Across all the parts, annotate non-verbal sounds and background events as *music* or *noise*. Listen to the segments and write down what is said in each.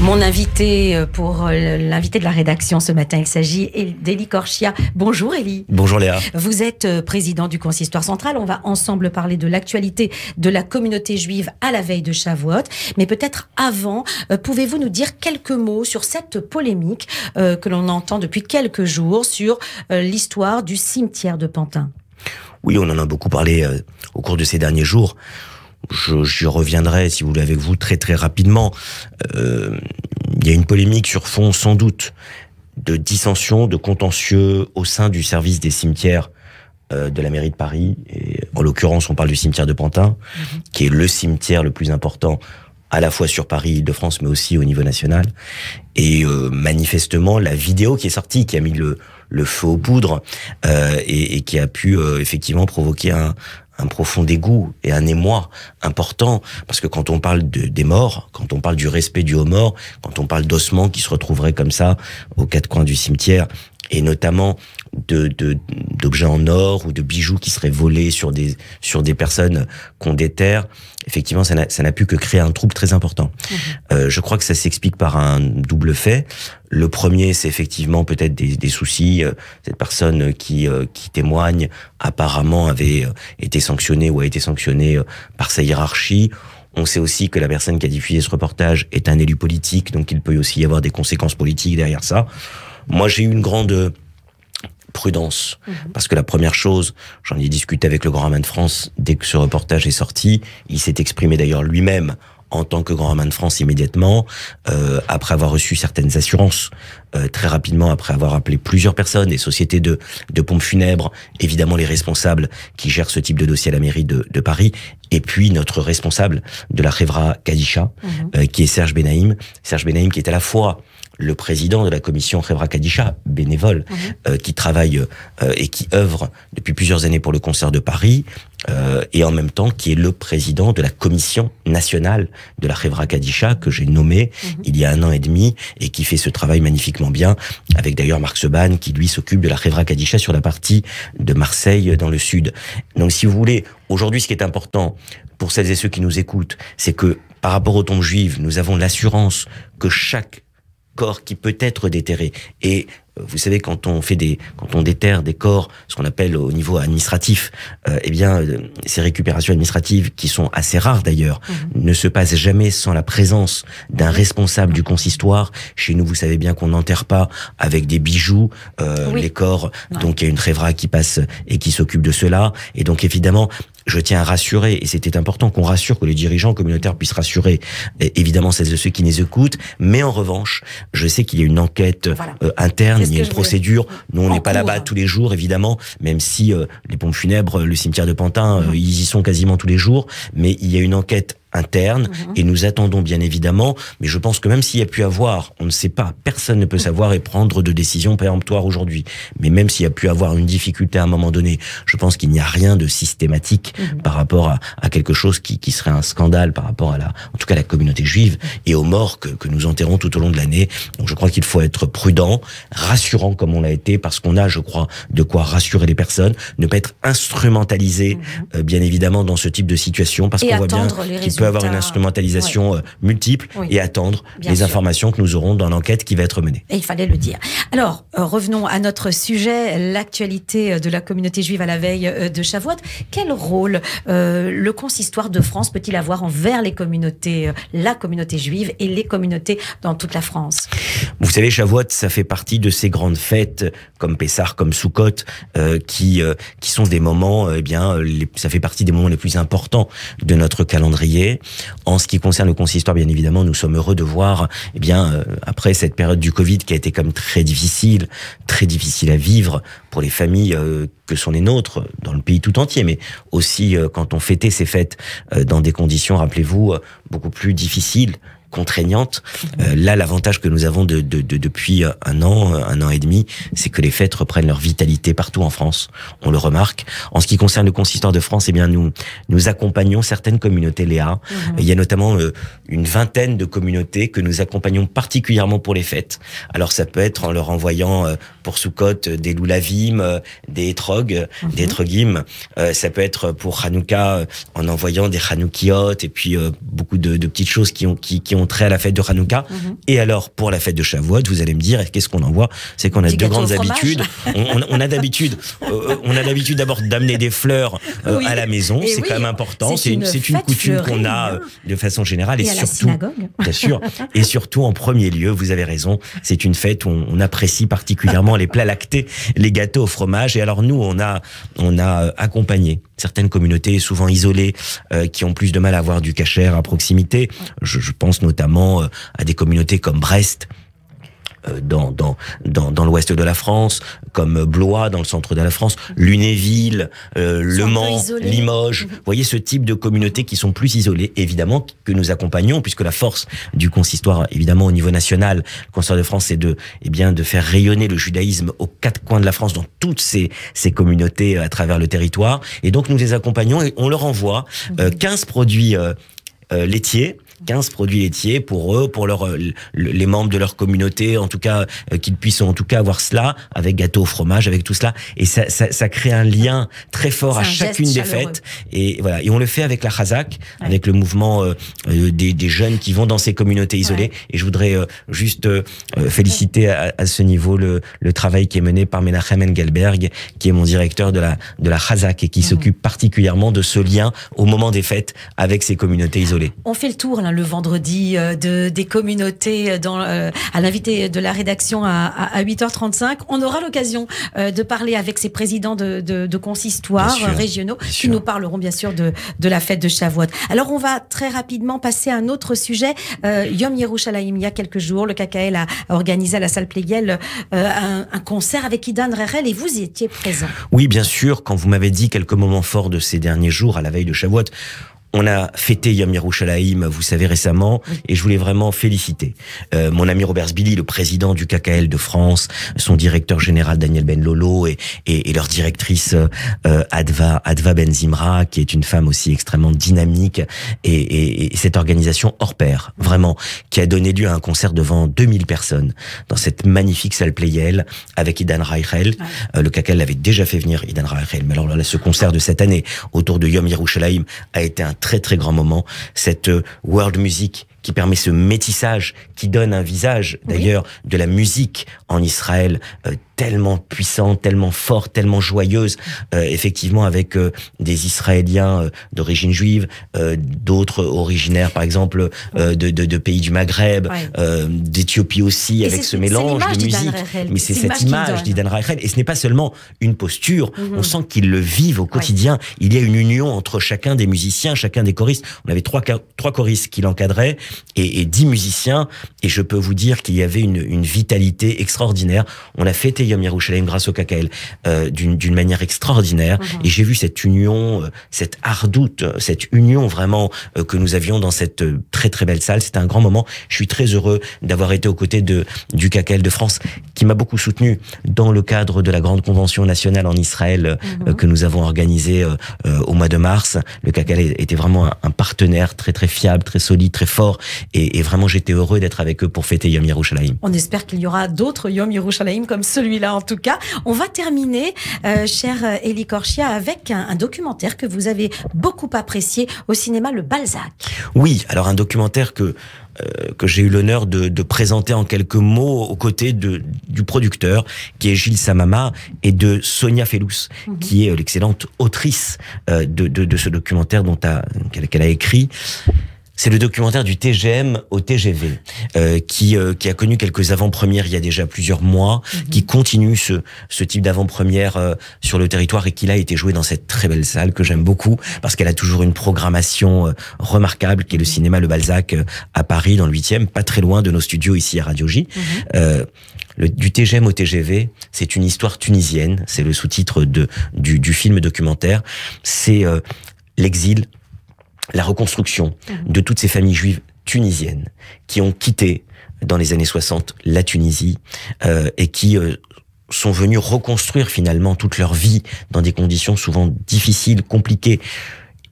Mon invité euh, pour euh, l'invité de la rédaction ce matin, il s'agit d'Élie Korchia. Bonjour Élie. Bonjour Léa. Vous êtes euh, président du Consistoire central. On va ensemble parler de l'actualité de la communauté juive à la veille de Shavuot. Mais peut-être avant, pouvez-vous nous dire quelques mots sur cette polémique que l'on entend depuis quelques jours sur l'histoire du cimetière de Pantin Oui, on en a beaucoup parlé au cours de ces derniers jours je, reviendrai, si vous voulez, avec vous très très rapidement. il euh, y a une polémique sur fond, sans doute, de dissension, de contentieux au sein du service des cimetières euh, de la mairie de Paris. Et en l'occurrence, on parle du cimetière de Pantin, mhm. qui est le cimetière le plus important à la fois sur Paris, de France, mais aussi au niveau national. Et euh, manifestement, la vidéo qui est sortie, qui a mis le, le feu aux poudres et, qui a pu effectivement provoquer un, un profond dégoût et un émoi important, parce que quand on parle des morts, quand on parle du respect du haut mort, quand on parle d'ossements qui se retrouveraient comme ça aux quatre coins du cimetière, et notamment d'objets de, d'objets en or ou de bijoux qui seraient volés sur des, sur des personnes qu'on déterre, effectivement, ça n'a pu que créer un trouble très important. Mm-hmm. Euh, je crois que ça s'explique par un double fait. Le premier, c'est effectivement peut-être des, des, soucis. Euh, cette personne qui, euh, qui témoigne apparemment avait euh, été sanctionnée ou a été sanctionnée par sa hiérarchie. On sait aussi que la personne qui a diffusé ce reportage est un élu politique, donc il peut aussi y avoir des conséquences politiques derrière ça. Moi, j'ai eu une grande euh, prudence. Mhm. Parce que la première chose, j'en ai discuté avec le Grand Raman de France dès que ce reportage est sorti. Il s'est exprimé d'ailleurs lui-même en tant que Grand Raman de France immédiatement, euh, après avoir reçu certaines assurances, euh, très rapidement après avoir appelé plusieurs personnes, les sociétés de, de pompes funèbres, évidemment les responsables qui gèrent ce type de dossier à la mairie de, de Paris, et puis notre responsable de la Révra Kadisha, mhm. euh, qui est Serge Benaïm. Serge Benaïm qui est à la fois le président de la commission Khebra Kadisha, bénévole, mhm. euh, qui travaille euh, et qui œuvre depuis plusieurs années pour le concert de Paris, euh, et en même temps qui est le président de la commission nationale de la Khebra Kadisha, que j'ai nommé mhm. il y a un an et demi, et qui fait ce travail magnifiquement bien, avec d'ailleurs Marc Seban, qui lui s'occupe de la Khebra Kadisha sur la partie de Marseille dans le sud. Donc si vous voulez, aujourd'hui ce qui est important pour celles et ceux qui nous écoutent, c'est que par rapport aux tombes juives, nous avons l'assurance que chaque corps qui peut être déterré. Et euh, vous savez, quand on fait des, quand on déterre des corps, ce qu'on appelle au niveau administratif, euh, eh bien, euh, ces récupérations administratives, qui sont assez rares d'ailleurs, mhm. ne se passent jamais sans la présence d'un responsable du consistoire. Chez nous, vous savez bien qu'on n'enterre pas avec des bijoux les corps, donc il y a une trévra qui passe et qui s'occupe de cela. Et donc évidemment, je tiens à rassurer, et c'était important qu'on rassure, que les dirigeants communautaires puissent rassurer évidemment celles de ceux qui les écoutent, mais en revanche, je sais qu'il y a une enquête interne il y a une procédure. Nous, on n'est pas là-bas tous les jours, évidemment, même si euh, les pompes funèbres, le cimetière de Pantin, euh, ils y sont quasiment tous les jours. Mais il y a une enquête interne. Mhm. Et nous attendons bien évidemment, mais je pense que même s'il y a pu avoir, on ne sait pas, personne ne peut savoir et prendre de décision péremptoire aujourd'hui. Mais même s'il y a pu avoir une difficulté à un moment donné, je pense qu'il n'y a rien de systématique mhm. par rapport à, quelque chose qui, serait un scandale par rapport à la, en tout cas la communauté juive et aux morts que, nous enterrons tout au long de l'année. Donc je crois qu'il faut être prudent, rassurant comme on l'a été, parce qu'on a, je crois, de quoi rassurer les personnes, ne pas être instrumentalisé, mhm. euh, bien évidemment, dans ce type de situation, parce qu'on voit bien qu'ils peuvent avoir une instrumentalisation euh, multiple et attendre les informations que nous aurons dans l'enquête qui va être menée. il fallait le dire. Alors, euh, revenons à notre sujet, l'actualité euh, de la communauté juive à la veille de Chavoite. Quel rôle le consistoire de France peut-il avoir envers les communautés, la communauté juive et les communautés dans toute la France Vous savez, Chavoite, ça fait partie de ces grandes fêtes comme Pessard comme Soukot, qui, qui sont des moments, eh bien, ça fait partie des moments les plus importants de notre calendrier en ce qui concerne le consistoire, bien évidemment, nous sommes heureux de voir, eh bien, euh, après cette période du Covid qui a été comme très difficile, très difficile à vivre pour les familles euh, que sont les nôtres dans le pays tout entier, mais aussi euh, quand on fêtait ces fêtes dans des conditions, rappelez-vous, beaucoup plus difficiles contraignante. Euh, là, l'avantage que nous avons de, de, depuis euh, un an, euh, un an et demi, c'est que les fêtes reprennent leur vitalité partout en France. On le remarque. En ce qui concerne le consistoire de France, eh bien nous nous accompagnons certaines communautés, Léa. Mhm. Il y a notamment une vingtaine de communautés que nous accompagnons particulièrement pour les fêtes. Alors ça peut être en leur envoyant pour Soukot des loulavim, des trogues, mhm. des trogimes. ça peut être pour Hanouka en envoyant des hanoukiot et puis beaucoup de, petites choses qui ont qui, qui ont ont trait à la fête de Hanouka. Mhm. Et alors, pour la fête de Shavuot, vous allez me dire, qu'est-ce qu'on en voit C'est qu'on a deux grandes habitudes. on, a d'habitude, euh, euh, on a l'habitude d'abord d'amener des fleurs euh, à la maison. C'est quand même important. C'est une, une, coutume qu'on a de façon générale et, surtout, bien sûr, et surtout en premier lieu, vous avez raison. C'est une fête où on, apprécie particulièrement les plats lactés, les gâteaux au fromage. Et alors nous, on a, on a accompagné certaines communautés souvent isolées qui ont plus de mal à avoir du cachère à proximité. Je, je pense notamment euh, à des communautés comme Brest, euh, dans, dans, dans, l'ouest de la France, comme Blois dans le centre de la France, Lunéville, euh, Le Mans, Limoges. Mhm. Vous voyez ce type de communautés qui sont plus isolées, évidemment, que nous accompagnons, puisque la force du consistoire, évidemment, au niveau national, le consistoire de France, c'est de, eh bien, de faire rayonner le judaïsme aux quatre coins de la France, dans toutes ces, communautés à travers le territoire. Et donc, nous les accompagnons et on leur envoie 15 mhm. produits laitiers 15 produits laitiers pour eux, pour leur, euh, les membres de leur communauté, en tout cas, euh, qu'ils puissent en tout cas avoir cela, avec gâteau au fromage, avec tout cela. Et ça, ça, ça crée un lien très fort à chacune des fêtes. Et voilà. Et on le fait avec la Khazak, avec le mouvement euh, des, des, jeunes qui vont dans ces communautés isolées. Et je voudrais juste féliciter à, ce niveau le, le, travail qui est mené par Menachem Engelberg, qui est mon directeur de la, de la Khazak et qui mhm. s'occupe particulièrement de ce lien au moment des fêtes avec ces communautés isolées. On fait le tour là Hein, le vendredi euh, des communautés euh, euh, à l'invité de la rédaction à, 8h35. On aura l'occasion de parler avec ces présidents de, consistoires régionaux qui nous parleront bien sûr de, la fête de chavotte Alors on va très rapidement passer à un autre sujet. Yom Yerushalayim, il y a quelques jours, le KKL a, organisé à la salle Pléguel un, concert avec Idan Rerel et vous y étiez présent. Oui, bien sûr, quand vous m'avez dit quelques moments forts de ces derniers jours à la veille de Shavuot, on a fêté Yom Yerushalayim, vous savez, récemment, et je voulais vraiment féliciter euh, mon ami Robert Sbili, le président du KKL de France, son directeur général Daniel Ben Lolo et, leur directrice euh, Adva, Adva Ben Zimra, qui est une femme aussi extrêmement dynamique, et, cette organisation hors pair, vraiment, qui a donné lieu à un concert devant 2000 personnes dans cette magnifique salle Playel avec Idan Raichel. Euh, le KKL l'avait déjà fait venir, Idan Raichel, mais alors là, ce concert de cette année autour de Yom Yerushalayim a été un très très grand moment, cette euh, world music qui permet ce métissage, qui donne un visage d'ailleurs de la musique en Israël euh, tellement puissante, tellement forte, tellement joyeuse, euh, effectivement avec euh, des Israéliens euh, d'origine juive, d'autres originaires par exemple de, de, de, pays du Maghreb, d'Éthiopie aussi, avec ce mélange de musique. Mais c'est cette image d'Idan Reichel, et ce n'est pas seulement une posture, mhm. on sent qu'ils le vivent au quotidien, il y a une union entre chacun des musiciens, chacun des choristes. On avait trois, trois choristes qui l'encadraient et, et dix musiciens, et je peux vous dire qu'il y avait une, une vitalité extraordinaire. On a fêté Yom Yerushalayim grâce au KKL euh, d'une manière extraordinaire. Mhm. Et j'ai vu cette union, euh, cette ardoute, euh, cette union vraiment que nous avions dans cette très très belle salle. C'était un grand moment. Je suis très heureux d'avoir été aux côtés de, du KKL de France qui m'a beaucoup soutenu dans le cadre de la grande convention nationale en Israël mhm. que nous avons organisée au mois de mars. Le KKL était vraiment un, partenaire très très fiable, très solide, très fort. Et, et vraiment j'étais heureux d'être avec eux pour fêter Yom Yerushalayim. On espère qu'il y aura d'autres Yom Yerushalayim comme celui-là là en tout cas. On va terminer, euh, chère euh, Élie Corchia, avec un, documentaire que vous avez beaucoup apprécié au cinéma, le Balzac. Oui, alors un documentaire que euh, que j'ai eu l'honneur de, de, présenter en quelques mots aux côtés de, du producteur, qui est Gilles Samama, et de Sonia Fellous, mhm. qui est l'excellente autrice de, de, ce documentaire dont qu'elle a écrit c'est le documentaire du TGM au TGV euh, qui euh, qui a connu quelques avant-premières il y a déjà plusieurs mois, mhm. qui continue ce ce type d'avant-première euh, sur le territoire et qui là a été joué dans cette très belle salle que j'aime beaucoup parce qu'elle a toujours une programmation remarquable qui est le mhm. cinéma Le Balzac à Paris dans le 8e, pas très loin de nos studios ici à Radio J. Mhm. Le, du TGM au TGV, c'est une histoire tunisienne, c'est le sous-titre de du, du film documentaire. C'est l'exil la reconstruction mhm. de toutes ces familles juives tunisiennes qui ont quitté dans les années 60 la Tunisie euh, et qui euh, sont venues reconstruire finalement toute leur vie dans des conditions souvent difficiles, compliquées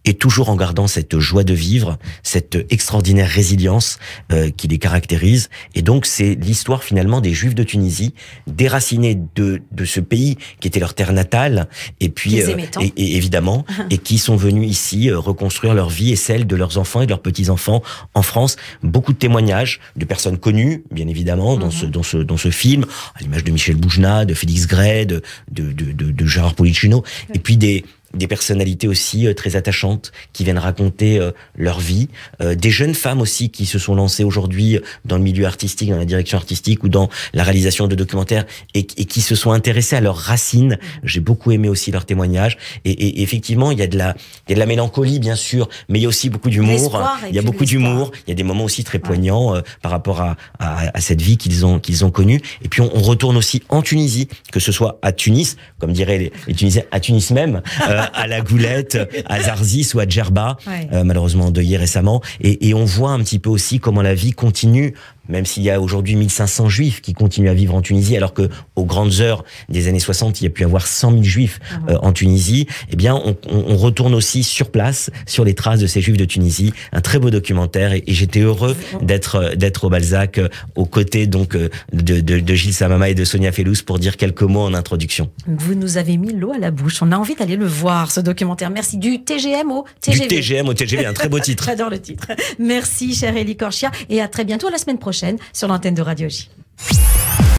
et toujours en gardant cette joie de vivre, cette extraordinaire résilience euh, qui les caractérise. Et donc c'est l'histoire finalement des Juifs de Tunisie, déracinés de, de ce pays qui était leur terre natale, et puis euh, et, évidemment, *laughs* et qui sont venus ici euh, reconstruire leur vie et celle de leurs enfants et de leurs petits-enfants en France. Beaucoup de témoignages de personnes connues, bien évidemment, dans, mhm. ce, dans, ce, dans ce film, à l'image de Michel Boujna, de Félix Gray, de, de, de, Gérard Policino, et puis des, des personnalités aussi euh, très attachantes qui viennent raconter euh, leur vie, euh, des jeunes femmes aussi qui se sont lancées aujourd'hui dans le milieu artistique, dans la direction artistique ou dans la réalisation de documentaires et, et qui se sont intéressées à leurs racines. J'ai beaucoup aimé aussi leurs témoignages et, et, effectivement il y a de la il y a de la mélancolie bien sûr, mais il y a aussi beaucoup d'humour. Il y a beaucoup d'humour. Il y a des moments aussi très poignants par rapport à, à, à cette vie qu'ils ont qu'ils ont connue. Et puis on, retourne aussi en Tunisie, que ce soit à Tunis, comme diraient les, les Tunisiens, à Tunis même. *laughs* Euh, à la Goulette, à Zarzis ou à Djerba, euh, malheureusement endeuillé récemment. Et, et, on voit un petit peu aussi comment la vie continue même s'il y a aujourd'hui 1500 juifs qui continuent à vivre en Tunisie, alors que aux grandes heures des années 60, il y a pu avoir 100 000 juifs ah euh, en Tunisie, eh bien, on, retourne aussi sur place, sur les traces de ces juifs de Tunisie. Un très beau documentaire et, j'étais heureux d'être euh, d'être au Balzac euh, aux côtés donc de, Gilles Samama et de Sonia Fellous pour dire quelques mots en introduction. Vous nous avez mis l'eau à la bouche. On a envie d'aller le voir, ce documentaire. Merci. Du TGM au TGV. Du TGM au TGV, un très beau *laughs* titre. J'adore le titre. Merci, cher Elie Korchia, et à très bientôt la semaine prochaine chaîne sur l'antenne de Radio J.